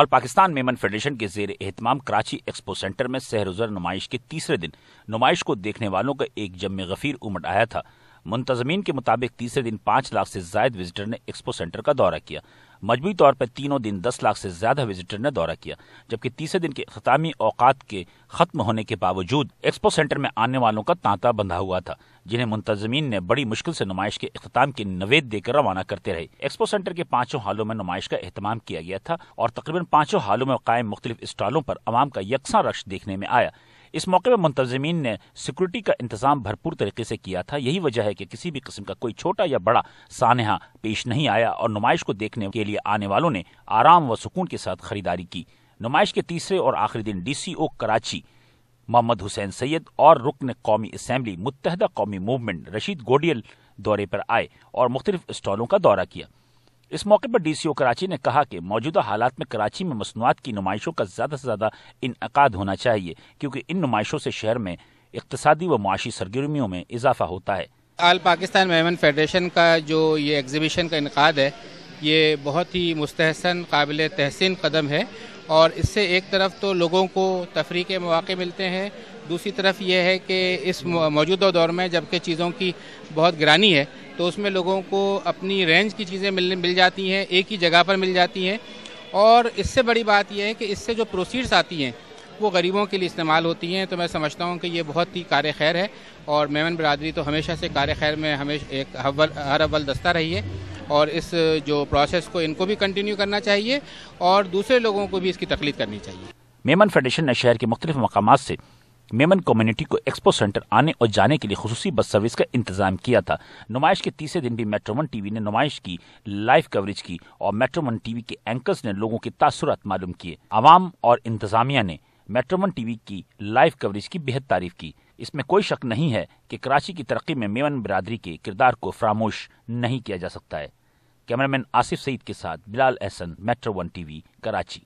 all Pakistan Memon federation के जेर एहतमाम Karachi expo centre में सहरुजर नुमाइश के तीसरे दिन नुमाइश को देखने वालों का एक जम गफीर उमट आया था मुंतजमी के मुताबिक तीसरे दिन पाँच लाख से जायद विजिटर ने एक्सपो सेंटर का दौरा किया मजबूरी तौर पर तीनों दिन दस लाख से ज्यादा विजिटर ने दौरा किया जबकि तीसरे दिन के अख्तामी औकात के खत्म होने के बावजूद एक्सपो सेंटर में आने वालों का तांता बंधा हुआ था जिन्हें मुंतजमी ने बड़ी मुश्किल से नुमाइश के अख्ताम की नवेद देकर रवाना करते रहे एक्सपो सेंटर के पांचों हालों में नुमाइश का अहतमाम किया गया था और तकरीबन पांचों हालों में कायम मुख्तलिफ स्टॉलों पर आवाम का यकसा रश देखने में आया इस मौके पर मुंतजमीन ने सिक्योरिटी का इंतजाम भरपूर तरीके से किया था यही वजह है कि किसी भी किस्म का कोई छोटा या बड़ा सानहा पेश नहीं आया और नुमाइश को देखने के लिए आने वालों ने आराम व सुकून के साथ खरीदारी की नुमाइश के तीसरे और आखिरी दिन डीसीओ कराची मोहम्मद हुसैन सैयद और रुकन कौमी असम्बली मुतहदा कौमी मूवमेंट रशीद गोडियल दौरे पर आए और मुख्तलिफ स्टॉलों का दौरा किया इस मौके पर डीसीओ कराची ने कहा कि मौजूदा हालात में कराची में मसनूआत की नुमाइशों का ज़्यादा से ज़्यादा इनका होना चाहिए क्योंकि इन नुमाइशों से शहर में इकतसादी व माशी सरगर्मियों में इजाफा होता है आल पाकिस्तान मेमन फेडरेशन का जो ये एग्जीबिशन का इनका है ये बहुत ही मुस्तहसन काबिल तहसिन कदम है और इससे एक तरफ तो लोगों को तफरी के मौाक़े मिलते हैं दूसरी तरफ यह है कि इस मौजूदा दौर में जबकि चीज़ों की बहुत ग्रानी है तो उसमें लोगों को अपनी रेंज की चीज़ें मिलने मिल जाती हैं एक ही जगह पर मिल जाती हैं और इससे बड़ी बात यह है कि इससे जो प्रोसीड्स आती हैं वो गरीबों के लिए इस्तेमाल होती हैं तो मैं समझता हूँ कि ये बहुत ही कार्य खैर है और मेमन बरदरी तो हमेशा से कार्य खैर में हमेशा एक अव्वल हर अव्वल दस्ता रही है और इस जो प्रोसेस को इनको भी कंटिन्यू करना चाहिए और दूसरे लोगों को भी इसकी तकलीफ करनी चाहिए मेमन फेडरेशन ने शहर के मुख्तलिफ मकाम से मेमन कम्युनिटी को एक्सपो सेंटर आने और जाने के लिए खसूसी बस सर्विस का इंतजाम किया था नुमाइश के तीसरे दिन भी मेट्रोमन टीवी ने नुमाइश की लाइव कवरेज की और मेट्रोमन टीवी के एंकर्स ने लोगों के तासुरात मालूम किए आवाम और इंतजामिया ने मेट्रोमन टीवी की लाइव कवरेज की बेहद तारीफ की इसमें कोई शक नहीं है कि कराची की तरक्की में मेमन बिरादरी के किरदार को फरामोश नहीं किया जा सकता है कैमरामैन आसिफ सईद के साथ Bilal Ahsan Metro One TV Karachi